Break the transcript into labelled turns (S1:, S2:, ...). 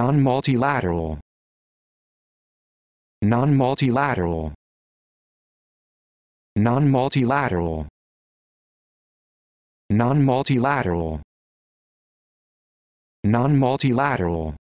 S1: non-multilateral non-multilateral non-multilateral non-multilateral non-multilateral